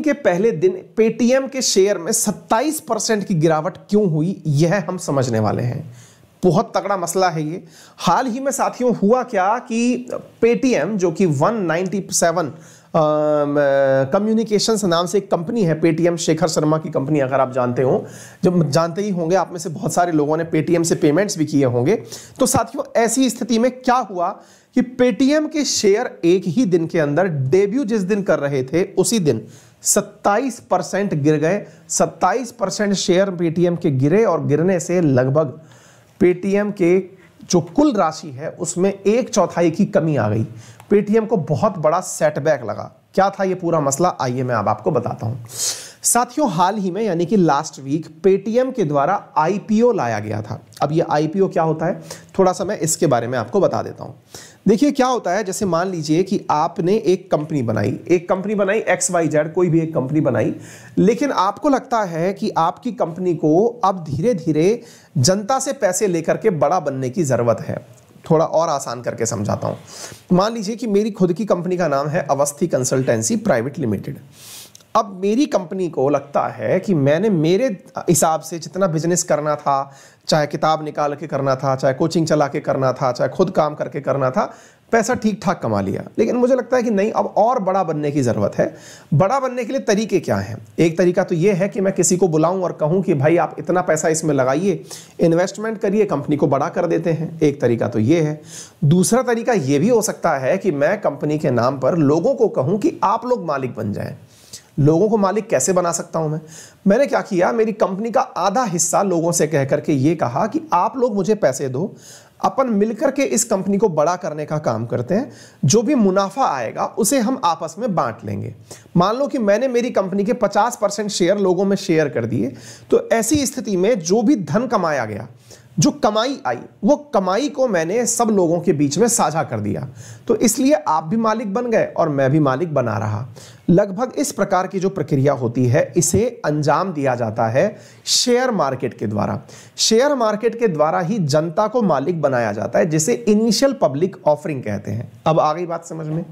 trading के पहले दिन पेटीएम के शेयर में 27 परसेंट की गिरावट क्यों हुई यह हम समझने वाले हैं बहुत तगड़ा मसला है ये हाल ही में साथियों हुआ क्या कि पेटीएम जो कि 197 कम्युनिकेशंस नाम से एक कंपनी है पेटीएम शेखर शर्मा की कंपनी अगर आप जानते हो जब जानते ही होंगे आप में से बहुत सारे लोगों ने पेटीएम से पेमेंट्स भी किए होंगे तो साथियों ऐसी स्थिति में क्या हुआ कि पेटीएम के शेयर एक ही दिन के अंदर डेब्यू जिस दिन कर रहे थे उसी दिन सत्ताईस परसेंट गिर गए सत्ताईस परसेंट शेयर पेटीएम के गिरे और गिरने से लगभग पेटीएम के जो कुल राशि है उसमें एक चौथाई की कमी आ गई पेटीएम को बहुत बड़ा सेटबैक लगा क्या था ये पूरा मसला आइए मैं अब आपको बताता हूँ साथियों हाल ही में यानी कि लास्ट वीक पेटीएम के द्वारा आईपीओ लाया गया था अब ये आईपीओ क्या होता है थोड़ा सा मैं इसके बारे में आपको बता देता हूं देखिए क्या होता है जैसे मान लीजिए कि आपने एक कंपनी बनाई एक कंपनी बनाई एक्स वाई जेड कोई भी एक कंपनी बनाई लेकिन आपको लगता है कि आपकी कंपनी को अब धीरे धीरे जनता से पैसे लेकर के बड़ा बनने की ज़रूरत है थोड़ा और आसान करके समझाता हूं मान लीजिए कि मेरी खुद की कंपनी का नाम है अवस्थी कंसल्टेंसी प्राइवेट लिमिटेड अब मेरी कंपनी को लगता है कि मैंने मेरे हिसाब से जितना बिजनेस करना था चाहे किताब निकाल के करना था चाहे कोचिंग चला के करना था चाहे खुद काम करके करना था पैसा ठीक ठाक कमा लिया लेकिन मुझे लगता है कि नहीं अब और बड़ा बनने की ज़रूरत है बड़ा बनने के लिए तरीके क्या हैं एक तरीका तो ये है कि मैं किसी को बुलाऊं और कहूं कि भाई आप इतना पैसा इसमें लगाइए इन्वेस्टमेंट करिए कंपनी को बड़ा कर देते हैं एक तरीका तो ये है दूसरा तरीका ये भी हो सकता है कि मैं कंपनी के नाम पर लोगों को कहूँ कि आप लोग मालिक बन जाएँ लोगों को मालिक कैसे बना सकता हूं मैं मैंने क्या किया मेरी कंपनी का आधा हिस्सा लोगों से कह करके ये कहा कि आप लोग मुझे पैसे दो अपन मिलकर के इस कंपनी को बड़ा करने का काम करते हैं जो भी मुनाफा आएगा उसे हम आपस में बांट लेंगे मान लो कि मैंने मेरी कंपनी के 50 परसेंट शेयर लोगों में शेयर कर दिए तो ऐसी स्थिति में जो भी धन कमाया गया जो कमाई आई वो कमाई को मैंने सब लोगों के बीच में साझा कर दिया तो इसलिए आप भी मालिक बन गए और मैं भी मालिक बना रहा लगभग इस प्रकार की जो प्रक्रिया होती है इसे अंजाम दिया जाता है शेयर मार्केट के द्वारा शेयर मार्केट के द्वारा ही जनता को मालिक बनाया जाता है जिसे इनिशियल पब्लिक ऑफरिंग कहते हैं अब आ गई बात समझ में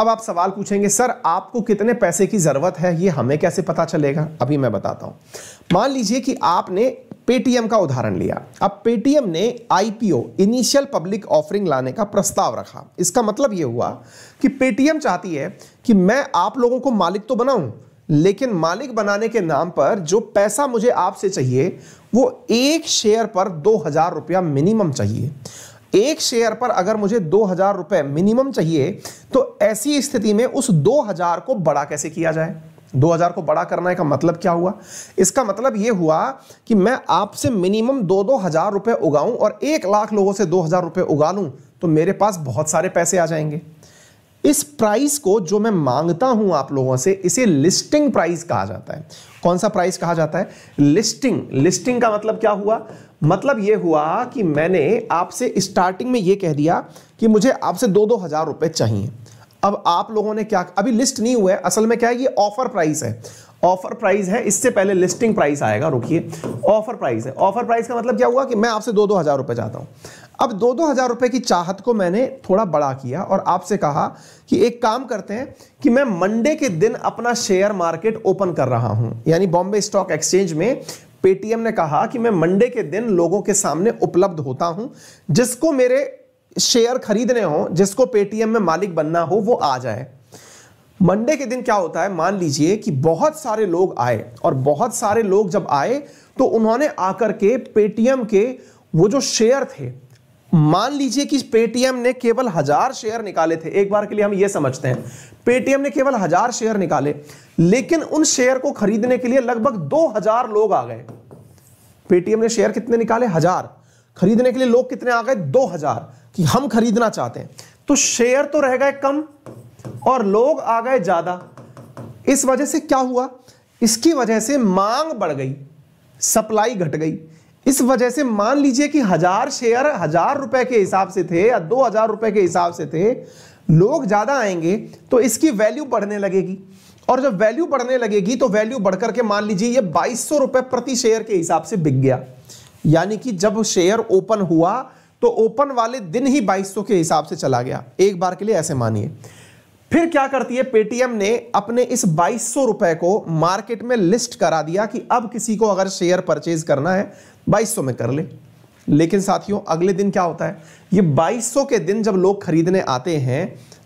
अब आप सवाल पूछेंगे सर आपको कितने पैसे की ज़रूरत है ये हमें कैसे पता चलेगा अभी मैं बताता हूं मान लीजिए कि आपने पेटीएम का उदाहरण लिया अब पेटीएम ने आईपीओ इनिशियल पब्लिक ऑफरिंग लाने का प्रस्ताव रखा इसका मतलब यह हुआ कि पेटीएम चाहती है कि मैं आप लोगों को मालिक तो बनाऊं लेकिन मालिक बनाने के नाम पर जो पैसा मुझे आपसे चाहिए वो एक शेयर पर दो हजार रुपया मिनिमम चाहिए एक शेयर पर अगर मुझे दो हजार रुपये मिनिमम चाहिए तो ऐसी स्थिति में उस दो हजार को बड़ा कैसे किया जाए 2000 को बड़ा करना है का मतलब क्या हुआ इसका मतलब यह हुआ कि मैं आपसे मिनिमम दो दो हज़ार रुपए उगाऊं और एक लाख लोगों से दो हज़ार रुपए उगा लूं तो मेरे पास बहुत सारे पैसे आ जाएंगे इस प्राइस को जो मैं मांगता हूं आप लोगों से इसे लिस्टिंग प्राइस कहा जाता है कौन सा प्राइस कहा जाता है लिस्टिंग लिस्टिंग का मतलब क्या हुआ मतलब यह हुआ कि मैंने आपसे स्टार्टिंग में यह कह दिया कि मुझे आपसे दो दो हज़ार रुपए चाहिए अब आप लोगों ने क्या अभी लिस्ट नहीं हुआ है असल में क्या है ये ऑफर प्राइस है ऑफर प्राइस है इससे पहले लिस्टिंग प्राइस आएगा रुकिए ऑफर प्राइस है ऑफर प्राइस का मतलब क्या हुआ कि मैं आपसे दो दो हज़ार रुपए चाहता हूं अब दो दो हज़ार रुपए की चाहत को मैंने थोड़ा बड़ा किया और आपसे कहा कि एक काम करते हैं कि मैं मंडे के दिन अपना शेयर मार्केट ओपन कर रहा हूं यानी बॉम्बे स्टॉक एक्सचेंज में पेटीएम ने कहा कि मैं मंडे के दिन लोगों के सामने उपलब्ध होता हूं जिसको मेरे शेयर खरीदने हो जिसको पेटीएम में मालिक बनना हो वो आ जाए मंडे के दिन क्या होता है मान लीजिए कि बहुत सारे लोग आए और बहुत सारे लोग जब आए तो उन्होंने आकर के पेटीएम के वो जो शेयर थे मान लीजिए कि पेटीएम ने केवल हजार शेयर निकाले थे एक बार के लिए हम ये समझते हैं पेटीएम ने केवल हजार शेयर निकाले लेकिन उन शेयर को खरीदने के लिए लगभग दो हजार लोग आ गए पेटीएम ने शेयर कितने निकाले हजार खरीदने के लिए लोग कितने आ गए दो हजार कि हम खरीदना चाहते हैं तो शेयर तो रह गए कम और लोग आ गए ज्यादा इस वजह से क्या हुआ इसकी वजह से मांग बढ़ गई सप्लाई घट गई इस वजह से मान लीजिए कि हजार शेयर हजार रुपए के हिसाब से थे या दो हजार रुपए के हिसाब से थे लोग ज्यादा आएंगे तो इसकी वैल्यू बढ़ने लगेगी और जब वैल्यू बढ़ने लगेगी तो वैल्यू बढ़कर के मान लीजिए ये बाईस रुपए प्रति शेयर के हिसाब से बिक गया यानी कि जब शेयर ओपन हुआ तो ओपन वाले दिन ही 2200 के हिसाब से चला गया एक बार के लिए ऐसे मानिए फिर क्या करती है पेटीएम ने अपने इस बाईस रुपए को मार्केट में लिस्ट करा दिया कि अब किसी को अगर शेयर परचेज करना है 2200 में कर ले लेकिन साथियों अगले दिन क्या होता है ये 2200 के दिन जब लोग खरीदने आते हैं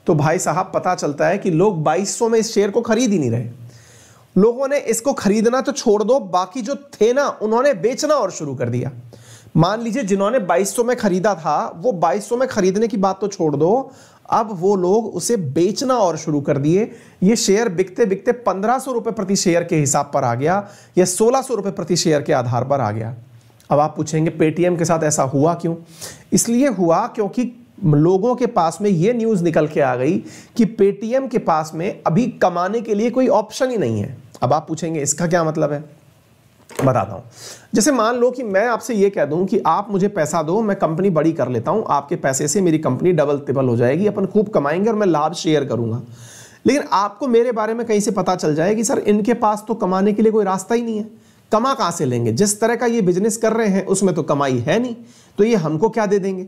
तो भाई साहब पता चलता है कि लोग 2200 में इस शेयर को खरीद ही नहीं रहे लोगों ने इसको खरीदना तो छोड़ दो बाकी जो थे ना उन्होंने बेचना और शुरू कर दिया मान लीजिए जिन्होंने 2200 में खरीदा था वो 2200 में खरीदने की बात तो छोड़ दो अब वो लोग उसे बेचना और शुरू कर दिए ये शेयर बिकते बिकते पंद्रह सौ रुपये प्रति शेयर के हिसाब पर आ गया या सोलह सौ रुपये प्रति शेयर के आधार पर आ गया अब आप पूछेंगे पेटीएम के साथ ऐसा हुआ क्यों इसलिए हुआ क्योंकि लोगों के पास में ये न्यूज़ निकल के आ गई कि पेटीएम के पास में अभी कमाने के लिए कोई ऑप्शन ही नहीं है अब आप पूछेंगे इसका क्या मतलब है बताता हूँ जैसे मान लो कि मैं आपसे ये कह दूँ कि आप मुझे पैसा दो मैं कंपनी बड़ी कर लेता हूँ आपके पैसे से मेरी कंपनी डबल ट्रिपल हो जाएगी अपन खूब कमाएंगे और मैं लाभ शेयर करूँगा लेकिन आपको मेरे बारे में कहीं से पता चल जाए कि सर इनके पास तो कमाने के लिए कोई रास्ता ही नहीं है कमा कहाँ से लेंगे जिस तरह का ये बिजनेस कर रहे हैं उसमें तो कमाई है नहीं तो ये हमको क्या दे देंगे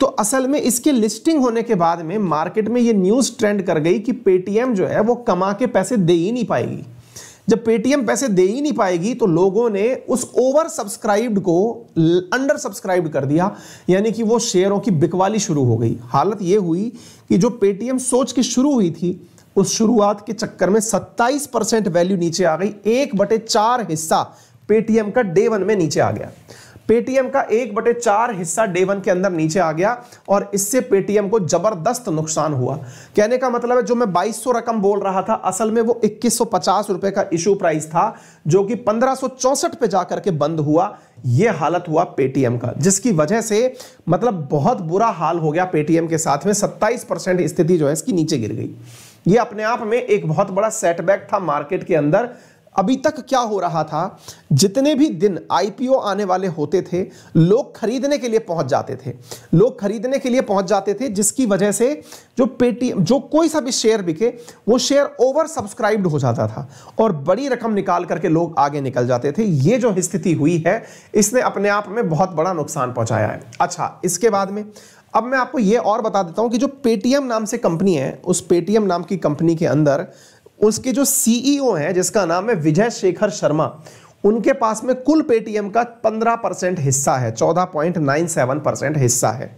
तो असल में इसके लिस्टिंग होने के बाद में मार्केट में ये न्यूज़ ट्रेंड कर गई कि पेटीएम जो है वो कमा के पैसे दे ही नहीं पाएगी जब पेटीएम पैसे दे ही नहीं पाएगी तो लोगों ने उस ओवर सब्सक्राइब्ड को अंडर सब्सक्राइब कर दिया यानी कि वो शेयरों की बिकवाली शुरू हो गई हालत ये हुई कि जो पेटीएम सोच की शुरू हुई थी उस शुरुआत के चक्कर में 27 परसेंट वैल्यू नीचे आ गई एक बटे चार हिस्सा पेटीएम का डे वन में नीचे आ गया पेटीएम का एक बटे चार हिस्सा डे वन के अंदर नीचे आ गया और इससे पेटीएम को जबरदस्त नुकसान हुआ कहने का मतलब है जो मैं 2200 रकम बोल रहा था असल में वो इक्कीस रुपए का इशू प्राइस था जो कि पंद्रह पे जाकर के बंद हुआ ये हालत हुआ पेटीएम का जिसकी वजह से मतलब बहुत बुरा हाल हो गया पेटीएम के साथ में सत्ताईस परसेंट स्थिति जो है इसकी नीचे गिर गई ये अपने आप में एक बहुत बड़ा सेटबैक था मार्केट के अंदर अभी तक क्या हो रहा था जितने भी दिन आईपीओ आने वाले होते थे लोग खरीदने के लिए पहुंच जाते थे लोग खरीदने के लिए पहुंच जाते थे जिसकी वजह से जो पेटीएम जो कोई सा भी शेयर बिके वो शेयर ओवर सब्सक्राइब्ड हो जाता था और बड़ी रकम निकाल करके लोग आगे निकल जाते थे ये जो स्थिति हुई है इसने अपने आप में बहुत बड़ा नुकसान पहुंचाया है अच्छा इसके बाद में अब मैं आपको ये और बता देता हूं कि जो पेटीएम नाम से कंपनी है उस पेटीएम नाम की कंपनी के अंदर उसके जो सीईओ e हैं जिसका नाम है विजय शेखर शर्मा उनके पास में कुल पेटीएम का 15 परसेंट हिस्सा है 14.97 परसेंट हिस्सा है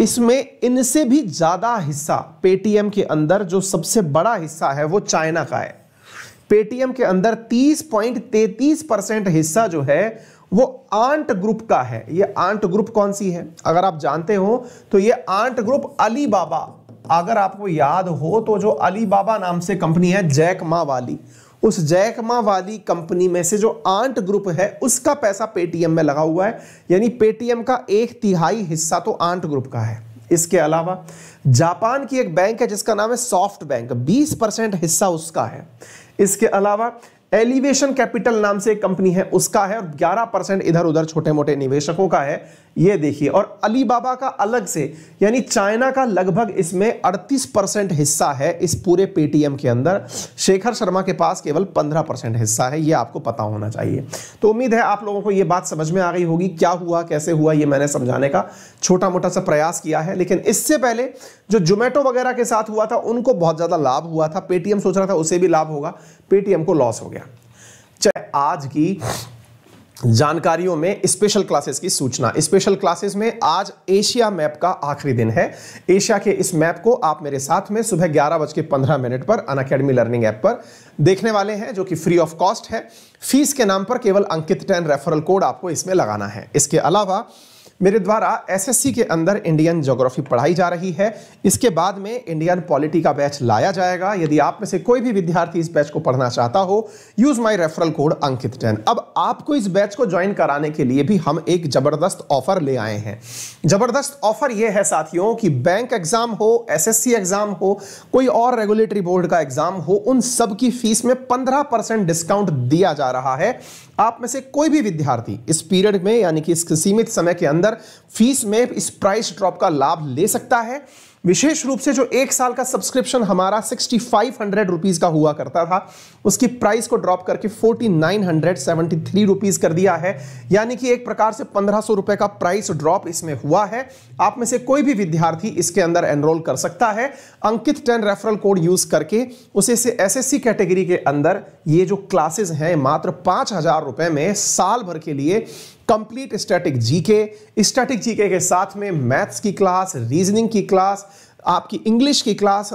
इसमें इनसे भी ज़्यादा हिस्सा पेटीएम के अंदर जो सबसे बड़ा हिस्सा है वो चाइना का है पेटीएम के अंदर 30.33 परसेंट हिस्सा जो है वो आंट ग्रुप का है ये आंट ग्रुप कौन सी है अगर आप जानते हो तो ये आंट ग्रुप अली बाबा अगर आपको याद हो तो जो अलीबाबा नाम से कंपनी है जैक मा वाली उस जैक मा वाली कंपनी में से जो आंट ग्रुप है उसका पैसा पेटीएम में लगा हुआ है यानी पेटीएम का एक तिहाई हिस्सा तो आंट ग्रुप का है इसके अलावा जापान की एक बैंक है जिसका नाम है सॉफ्ट बैंक 20 परसेंट हिस्सा उसका है इसके अलावा एलिवेशन कैपिटल नाम से एक कंपनी है उसका है और 11 परसेंट इधर उधर छोटे मोटे निवेशकों का है ये देखिए और अलीबाबा का अलग से यानी चाइना का लगभग इसमें 38 परसेंट हिस्सा है इस पूरे पेटीएम के अंदर शेखर शर्मा के पास केवल 15 परसेंट हिस्सा है ये आपको पता होना चाहिए तो उम्मीद है आप लोगों को ये बात समझ में आ गई होगी क्या हुआ कैसे हुआ ये मैंने समझाने का छोटा मोटा सा प्रयास किया है लेकिन इससे पहले जो जोमेटो वगैरह के साथ हुआ था उनको बहुत ज़्यादा लाभ हुआ था पेटीएम सोच रहा था उसे भी लाभ होगा पेटीएम को लॉस हो गया चाहे आज की जानकारियों में स्पेशल क्लासेस की सूचना स्पेशल क्लासेस में आज एशिया मैप का आखिरी दिन है एशिया के इस मैप को आप मेरे साथ में सुबह ग्यारह बज के पंद्रह मिनट पर अन अकेडमी लर्निंग ऐप पर देखने वाले हैं जो कि फ्री ऑफ कॉस्ट है फीस के नाम पर केवल अंकित टेन रेफरल कोड आपको इसमें लगाना है इसके अलावा मेरे द्वारा एसएससी के अंदर इंडियन ज्योग्राफी पढ़ाई जा रही है इसके बाद में इंडियन पॉलिटी का बैच लाया जाएगा यदि आप में से कोई भी विद्यार्थी इस बैच को पढ़ना चाहता हो use my referral code Ankit Jain अब आपको इस बैच को ज्वाइन कराने के लिए भी हम एक जबरदस्त ऑफर ले आए हैं जबरदस्त ऑफर यह है साथियों कि बैंक एग्जाम हो एस एग्जाम हो कोई और रेगुलेटरी बोर्ड का एग्जाम हो उन सबकी फीस में पंद्रह परसेंट डिस्काउंट दिया जा रहा है आप में से कोई भी विद्यार्थी इस पीरियड में यानी कि इस सीमित समय के अंदर अंदर फीस में इस प्राइस ड्रॉप का लाभ ले सकता है विशेष रूप से जो एक साल का सब्सक्रिप्शन हमारा सिक्सटी फाइव हंड्रेड रुपीज का हुआ करता था उसकी प्राइस को ड्रॉप करके forty nine hundred seventy three rupees कर दिया है यानी कि एक प्रकार से पंद्रह सौ रुपए का प्राइस ड्रॉप इसमें हुआ है आप में से कोई भी विद्यार्थी इसके अंदर एनरोल कर सकता है Ankit ten referral code use करके उसे से एसएससी कैटेगरी के अंदर ये जो क्लासेस हैं मात्र पांच हजार में साल भर के लिए complete static GK static GK के साथ में मैथ्स की क्लास रीजनिंग की क्लास आपकी इंग्लिश की क्लास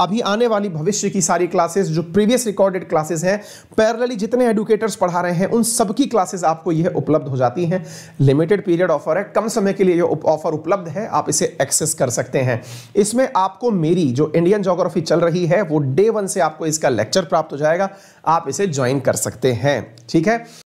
अभी आने वाली भविष्य की सारी क्लासेस जो प्रीवियस रिकॉर्डेड क्लासेस हैं पैरेलली जितने एडुकेटर्स पढ़ा रहे हैं उन सबकी क्लासेस आपको यह उपलब्ध हो जाती हैं लिमिटेड पीरियड ऑफर है कम समय के लिए यह ऑफर उपलब्ध है आप इसे एक्सेस कर सकते हैं इसमें आपको मेरी जो इंडियन जोग्राफी चल रही है वो डे वन से आपको इसका लेक्चर प्राप्त हो जाएगा आप इसे ज्वाइन कर सकते हैं ठीक है